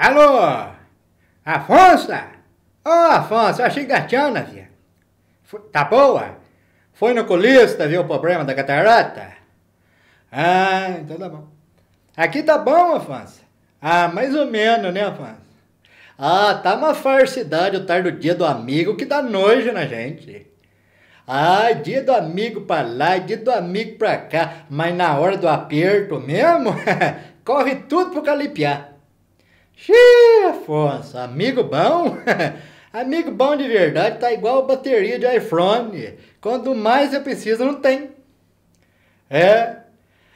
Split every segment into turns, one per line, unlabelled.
Alô? Afonso? Ô, oh, Afonso, eu achei gatiana, via. Tá boa? Foi no colista, viu o problema da catarata? Ah, então tá bom. Aqui tá bom, Afonso. Ah, mais ou menos, né, Afonso? Ah, tá uma farsidade o tarde do dia do amigo que dá nojo na gente. Ah, dia do amigo pra lá, dia do amigo pra cá, mas na hora do aperto mesmo, corre tudo pro calipiar. Xiii, Afonso, amigo bom? amigo bom de verdade tá igual bateria de iPhone. Quando mais eu preciso, não tem. É.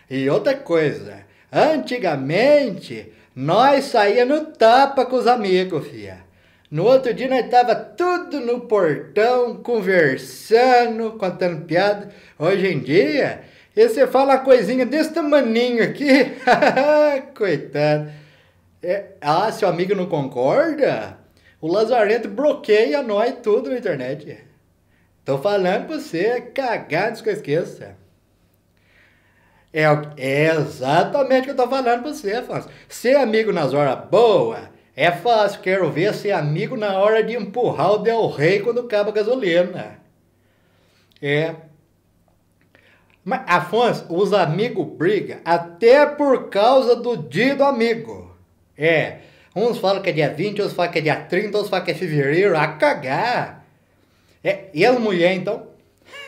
E outra coisa, antigamente nós saía no tapa com os amigos, fia. No outro dia nós tava tudo no portão, conversando, contando piada. Hoje em dia, você fala uma coisinha desse tamaninho aqui, coitado. É, ah, seu amigo não concorda? O Lazarento bloqueia nós tudo na internet. Tô falando pra você, é cagados que eu esqueça. É, é exatamente o que eu tô falando pra você, Afonso. Ser amigo nas horas boas é fácil. Quero ver ser amigo na hora de empurrar o Del Rey quando acaba a gasolina. É. Mas, Afonso, os amigos brigam até por causa do dia do amigo. É. Uns falam que é dia 20, outros falam que é dia 30, outros falam que é fevereiro. A cagar! É, e as mulheres, então?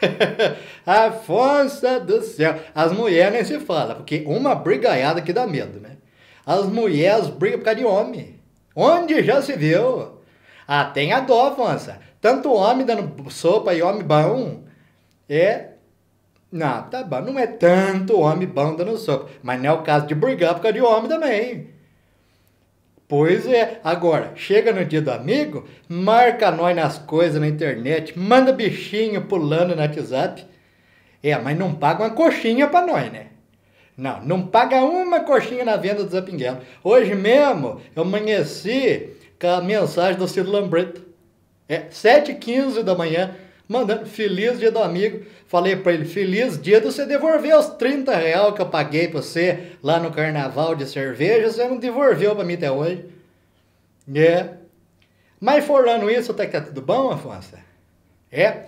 a força do céu. As mulheres nem se fala, porque uma brigaiada que dá medo, né? As mulheres brigam por causa de homem. Onde já se viu? Ah, tem a dó, Afonso. Tanto homem dando sopa e homem bom. É. Não, tá bom. Não é tanto homem bom dando sopa. Mas não é o caso de brigar por causa de homem também. Pois é, agora, chega no dia do amigo, marca nós nas coisas na internet, manda bichinho pulando no WhatsApp. É, mas não paga uma coxinha para nós, né? Não, não paga uma coxinha na venda do Zapinguela. Hoje mesmo, eu amanheci com a mensagem do Ciro Lambreto. É 7h15 da manhã, mandando feliz dia do amigo. Falei para ele, feliz dia do você devolver os 30 real que eu paguei para você lá no carnaval de cerveja, você não devolveu para mim até hoje. É. Mas falando isso, até que tá tudo bom, Afonso? É.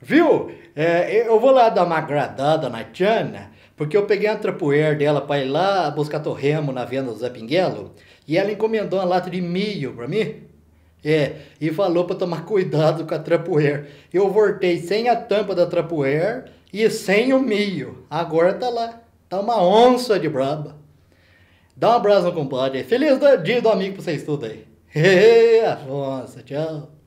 Viu? É, eu vou lá dar uma agradada na Tiana, porque eu peguei a trapuer dela para ir lá buscar torremo na venda do Zé Pinguelo, e ela encomendou uma lata de milho para mim. É, e falou para tomar cuidado com a Trapuer. Eu voltei sem a tampa da Trapuer e sem o milho. Agora tá lá. Tá uma onça de braba. Dá um abraço no compadre. Feliz dia do amigo pra vocês tudo aí. Afonso, tchau.